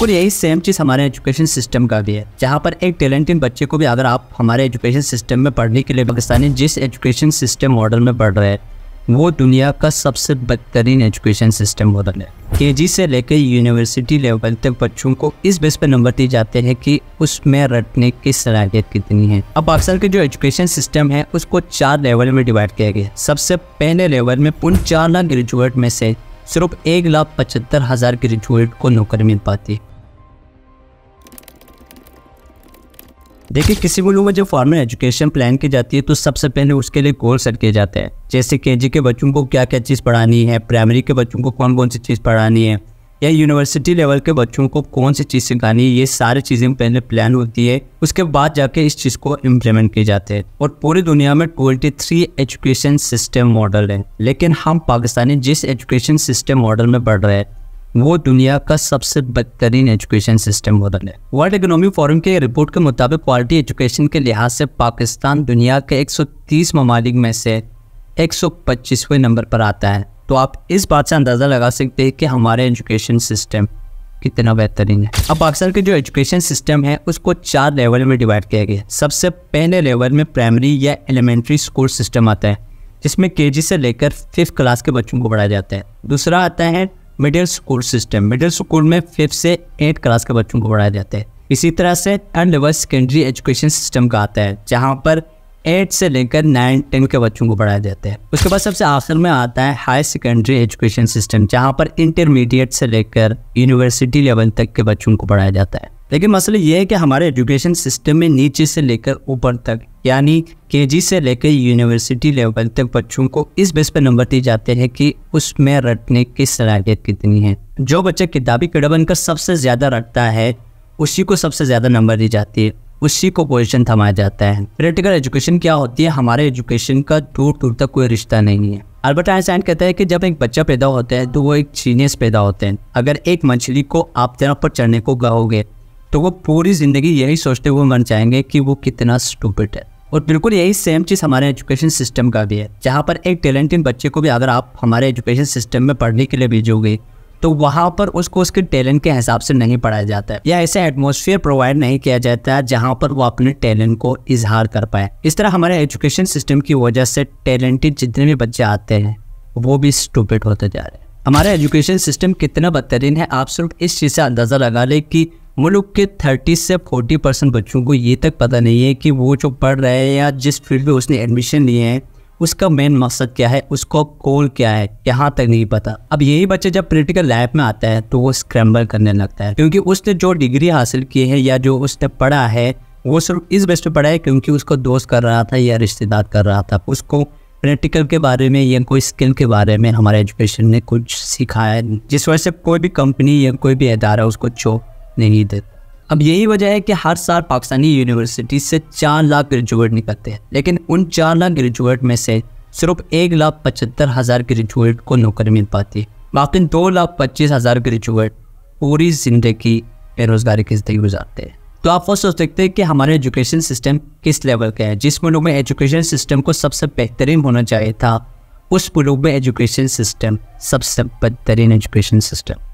बिल्कुल यही सेम चीज़ हमारे एजुकेशन सिस्टम का भी है जहाँ पर एक टैलेंटेड बच्चे को भी अगर आप हमारे एजुकेशन सिस्टम में पढ़ने के लिए पाकिस्तानी जिस एजुकेशन सिस्टम मॉडल में पढ़ रहे हैं वो दुनिया का सबसे बेहतरीन एजुकेशन सिस्टम मॉडल है के से लेकर यूनिवर्सिटी लेवल तक बच्चों को इस बेस पर नंबर दिए जाते हैं कि उसमें रटने की सलाहियत कितनी है अब पाकिस्तान के जो एजुकेशन सिस्टम है उसको चार लेवल में डिवाइड किया गया सबसे पहले लेवल में उन चार लाख ग्रेजुएट में से सिर्फ एक लाख पचहत्तर हज़ार ग्रेजुएट को नौकरी मिल पाती है देखिए किसी भी में जब फॉर्मल एजुकेशन प्लान की जाती है तो सबसे पहले उसके लिए गोल सेट किए जाते हैं जैसे के के बच्चों को क्या क्या चीज़ पढ़ानी है प्राइमरी के बच्चों को कौन कौन सी चीज़ पढ़ानी है या यूनिवर्सिटी लेवल के बच्चों को कौन सी चीज़ सिखानी है ये सारी चीज़ें पहले प्लान होती है उसके बाद जाके इस चीज़ को इम्प्लीमेंट किए जाते हैं और पूरी दुनिया में twenty three education system model है लेकिन हम पाकिस्तानी जिस एजुकेशन सिस्टम मॉडल में पढ़ रहे हैं वो दुनिया का सबसे बेहतरीन एजुकेशन सिस्टम होता है वर्ल्ड इकोनॉमिक फोरम के रिपोर्ट के मुताबिक क्वालिटी एजुकेशन के लिहाज से पाकिस्तान दुनिया के 130 ममालिक में से 125वें नंबर पर आता है तो आप इस बात से अंदाज़ा लगा सकते हैं कि हमारे एजुकेशन सिस्टम कितना बेहतरीन है अब पाकिस्तान के जो एजुकेशन सिस्टम है उसको चार लेवल में डिवाइड किया गया सबसे पहले लेवल में प्राइमरी या एलिमेंट्री स्कूल सिस्टम आता है जिसमें के से लेकर फिफ्थ क्लास के बच्चों को पढ़ाया जाता है दूसरा आता है middle school system middle school में फिफ्थ से एट क्लास के बच्चों को पढ़ाया जाता है इसी तरह से third level secondary education system का आता है जहाँ पर एट से लेकर नाइन टेन के बच्चों को पढ़ाया जाता है उसके बाद सबसे आखिर में आता है हाई सेकेंडरी एजुकेशन सिस्टम जहाँ पर इंटरमीडिएट से लेकर यूनिवर्सिटी लेवल तक के बच्चों को पढ़ाया जाता है लेकिन मसला ये है कि हमारे एजुकेशन सिस्टम में नीचे से लेकर ऊपर तक यानी जी से लेकर यूनिवर्सिटी लेवल तक बच्चों को इस बेस पर नंबर दिए जाते हैं कि उसमें रटने की सलाहियत कितनी है जो बच्चा किताबी कड़ा बनकर सबसे ज़्यादा रटता है उसी को सबसे ज़्यादा नंबर दी जाती है उसी को पोजिशन थमाया जाता है प्रैक्टिकल एजुकेशन क्या होती है हमारे एजुकेशन का दूर दूर तक कोई रिश्ता नहीं है अल्बर्ट आइंस्टाइन कहता है कि जब एक बच्चा पैदा होता है तो वो एक जीनियस पैदा होते हैं अगर एक मछली को आप तरफ पर चढ़ने को गाओगे तो वो पूरी ज़िंदगी यही सोचते हुए मर जाएंगे कि वो कितना स्टूपिट है और बिल्कुल यही सेम चीज़ हमारे एजुकेशन सिस्टम का भी है जहाँ पर एक टैलेंटेड बच्चे को भी अगर आप हमारे एजुकेशन सिस्टम में पढ़ने के लिए भेजोगे तो वहाँ पर उसको उसके टैलेंट के हिसाब से नहीं पढ़ाया जाता है या ऐसा एटमोसफियर प्रोवाइड नहीं किया जाता है जहाँ पर वो अपने टैलेंट को इजहार कर पाए इस तरह हमारे एजुकेशन सिस्टम की वजह से टैलेंटेड जितने भी बच्चे आते हैं वो भी स्टूपिट होते जा रहे हैं हमारा एजुकेशन सिस्टम कितना बदतरीन है आप सिर्फ इस चीज़ से अंदाज़ा लगा लें कि मुल्क के 30 से 40 परसेंट बच्चों को ये तक पता नहीं है कि वो जो पढ़ रहे हैं या जिस फील्ड में उसने एडमिशन लिए हैं उसका मेन मकसद क्या है उसका गोल क्या है यहाँ तक नहीं पता अब यही बच्चा जब पोलिटिकल लाइफ में आता है तो वो स्क्रैम्बल करने लगता है क्योंकि उसने जो डिग्री हासिल की है या जो उसने पढ़ा है वो सिर्फ इस बेस्ट पे पढ़ा है क्योंकि उसको दोस्त कर रहा था या रिश्तेदार कर रहा था उसको प्रैक्टिकल के बारे में या कोई स्किल के बारे में हमारे एजुकेशन ने कुछ सिखाया जिस वजह से कोई भी कंपनी या कोई भी अदारा उसको जॉब नहीं देते अब यही वजह है कि हर साल पाकिस्तानी यूनिवर्सिटी से चार लाख ग्रेजुएट निकलते हैं लेकिन उन चार लाख ग्रेजुएट में से सिर्फ एक लाख पचहत्तर हज़ार ग्रेजुएट को नौकरी मिल पाती है बाकी दो लाख पच्चीस हज़ार ग्रेजुएट पूरी ज़िंदगी बेरोज़गारी की ज़िंदगी गुजारते हैं तो आप फर्स्ट सोच सकते हैं कि हमारे एजुकेशन सिस्टम किस लेवल का है जिस मुल्क में एजुकेशन सिस्टम को सबसे बेहतरीन होना चाहिए था उस मुल्क में एजुकेशन सिस्टम सबसे बेहतरीन एजुकेशन सिस्टम